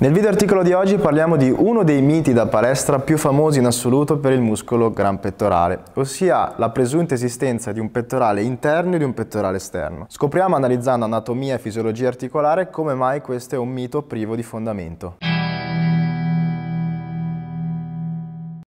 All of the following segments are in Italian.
Nel video articolo di oggi parliamo di uno dei miti da palestra più famosi in assoluto per il muscolo gran pettorale, ossia la presunta esistenza di un pettorale interno e di un pettorale esterno. Scopriamo analizzando anatomia e fisiologia articolare come mai questo è un mito privo di fondamento.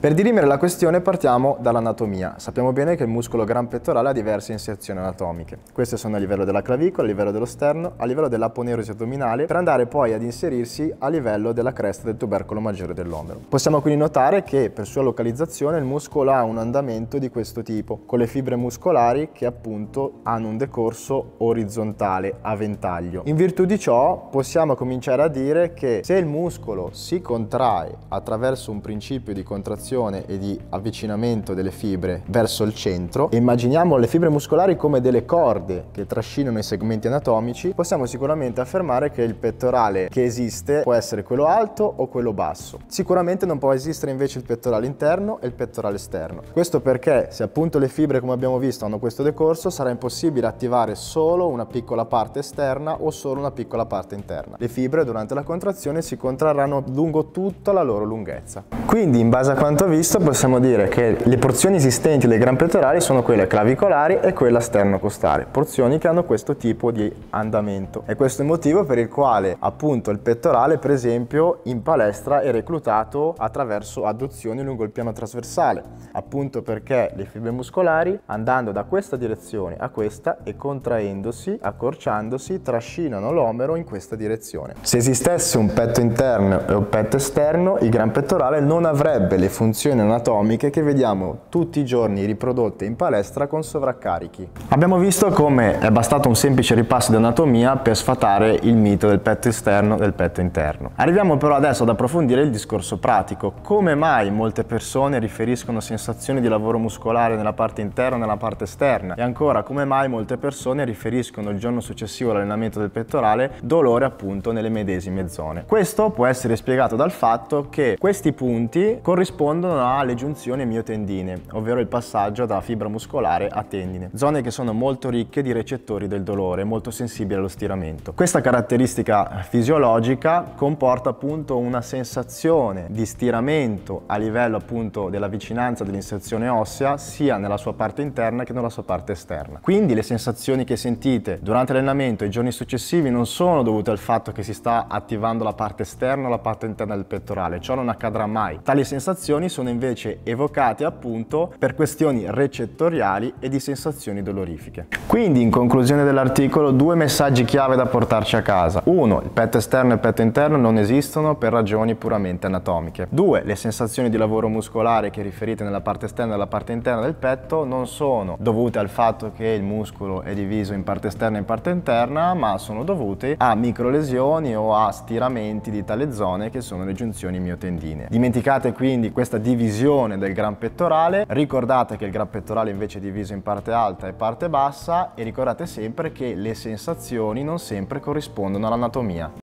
Per dirimere la questione partiamo dall'anatomia. Sappiamo bene che il muscolo gran pettorale ha diverse inserzioni anatomiche. Queste sono a livello della clavicola, a livello dello sterno, a livello dell'aponeurosi addominale, per andare poi ad inserirsi a livello della cresta del tubercolo maggiore dell'omero. Possiamo quindi notare che per sua localizzazione il muscolo ha un andamento di questo tipo, con le fibre muscolari che appunto hanno un decorso orizzontale a ventaglio. In virtù di ciò possiamo cominciare a dire che se il muscolo si contrae attraverso un principio di contrazione rotazione e di avvicinamento delle fibre verso il centro e immaginiamo le fibre muscolari come delle corde che trascinano i segmenti anatomici, possiamo sicuramente affermare che il pettorale che esiste può essere quello alto o quello basso. Sicuramente non può esistere invece il pettorale interno e il pettorale esterno. Questo perché se appunto le fibre come abbiamo visto hanno questo decorso sarà impossibile attivare solo una piccola parte esterna o solo una piccola parte interna. Le fibre durante la contrazione si contrarranno lungo tutta la loro lunghezza. Quindi in base a quanto punto vista possiamo dire che le porzioni esistenti del gran pettorale sono quelle clavicolari e quella sternocostale, porzioni che hanno questo tipo di andamento. E questo è il motivo per il quale appunto il pettorale per esempio in palestra è reclutato attraverso adduzioni lungo il piano trasversale, appunto perché le fibre muscolari andando da questa direzione a questa e contraendosi, accorciandosi, trascinano l'omero in questa direzione. Se esistesse un petto interno e un petto esterno, il gran pettorale non avrebbe le funzioni funzioni anatomiche che vediamo tutti i giorni riprodotte in palestra con sovraccarichi. Abbiamo visto come è bastato un semplice ripasso di anatomia per sfatare il mito del petto esterno e del petto interno. Arriviamo però adesso ad approfondire il discorso pratico. Come mai molte persone riferiscono sensazioni di lavoro muscolare nella parte interna e nella parte esterna? E ancora, come mai molte persone riferiscono il giorno successivo all'allenamento del pettorale dolore appunto nelle medesime zone? Questo può essere spiegato dal fatto che questi punti corrispondono ha le giunzioni miotendine, ovvero il passaggio da fibra muscolare a tendine, zone che sono molto ricche di recettori del dolore, molto sensibili allo stiramento. Questa caratteristica fisiologica comporta appunto una sensazione di stiramento a livello appunto della vicinanza dell'inserzione ossea sia nella sua parte interna che nella sua parte esterna. Quindi le sensazioni che sentite durante l'allenamento e i giorni successivi non sono dovute al fatto che si sta attivando la parte esterna o la parte interna del pettorale, ciò non accadrà mai. Tali sensazioni emozioni sono invece evocate appunto per questioni recettoriali e di sensazioni dolorifiche. Quindi in conclusione dell'articolo due messaggi chiave da portarci a casa. 1. Il petto esterno e il petto interno non esistono per ragioni puramente anatomiche. 2. Le sensazioni di lavoro muscolare che riferite nella parte esterna e nella parte interna del petto non sono dovute al fatto che il muscolo è diviso in parte esterna e in parte interna, ma sono dovute a microlesioni o a stiramenti di tale zone che sono le giunzioni miotendine. Dimenticate quindi questa questa divisione del gran pettorale. Ricordate che il gran pettorale invece è diviso in parte alta e parte bassa e ricordate sempre che le sensazioni non sempre corrispondono all'anatomia.